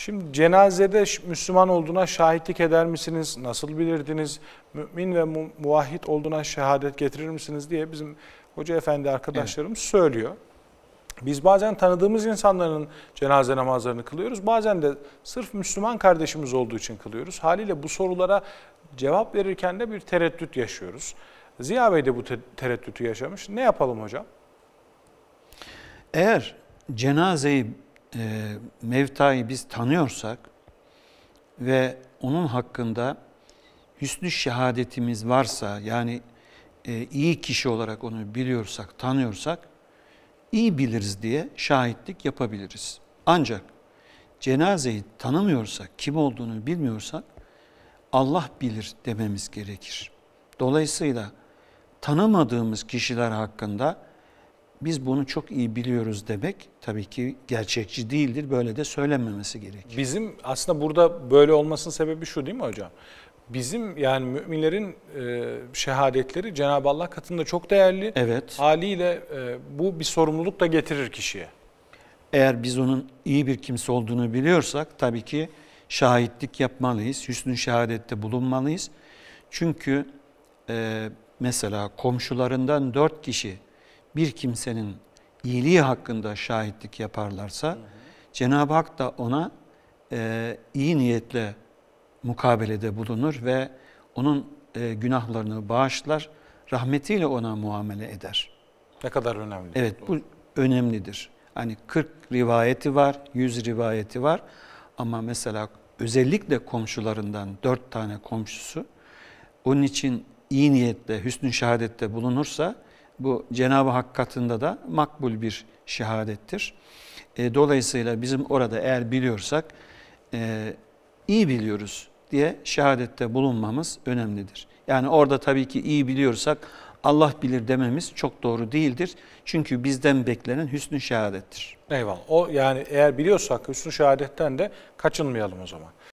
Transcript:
Şimdi cenazede Müslüman olduğuna şahitlik eder misiniz? Nasıl bilirdiniz? Mümin ve muvahhid olduğuna şehadet getirir misiniz diye bizim hoca efendi arkadaşlarım evet. söylüyor. Biz bazen tanıdığımız insanların cenaze namazlarını kılıyoruz. Bazen de sırf Müslüman kardeşimiz olduğu için kılıyoruz. Haliyle bu sorulara cevap verirken de bir tereddüt yaşıyoruz. Ziya Bey de bu tereddütü yaşamış. Ne yapalım hocam? Eğer cenazeyi e, Mevta'yı biz tanıyorsak ve onun hakkında hüsnü şehadetimiz varsa yani e, iyi kişi olarak onu biliyorsak, tanıyorsak iyi biliriz diye şahitlik yapabiliriz. Ancak cenazeyi tanımıyorsak, kim olduğunu bilmiyorsak Allah bilir dememiz gerekir. Dolayısıyla tanımadığımız kişiler hakkında biz bunu çok iyi biliyoruz demek tabii ki gerçekçi değildir. Böyle de söylenmemesi gerekir. Bizim aslında burada böyle olmasının sebebi şu değil mi hocam? Bizim yani müminlerin e, şehadetleri Cenab-ı Allah katında çok değerli. Evet. Haliyle e, bu bir sorumluluk da getirir kişiye. Eğer biz onun iyi bir kimse olduğunu biliyorsak tabii ki şahitlik yapmalıyız. Hüsnü şehadette bulunmalıyız. Çünkü e, mesela komşularından dört kişi bir kimsenin iyiliği hakkında şahitlik yaparlarsa Cenab-ı Hak da ona e, iyi niyetle mukabelede bulunur ve onun e, günahlarını bağışlar, rahmetiyle ona muamele eder. Ne kadar önemli. Evet bu önemlidir. Hani 40 rivayeti var, 100 rivayeti var ama mesela özellikle komşularından 4 tane komşusu onun için iyi niyetle, hüsnü şehadette bulunursa bu Cenab-ı Hak katında da makbul bir şehadettir. E, dolayısıyla bizim orada eğer biliyorsak e, iyi biliyoruz diye şehadette bulunmamız önemlidir. Yani orada tabii ki iyi biliyorsak Allah bilir dememiz çok doğru değildir. Çünkü bizden beklenen hüsnü şehadettir. Eyvallah. O yani eğer biliyorsak hüsnü şehadetten de kaçınmayalım o zaman.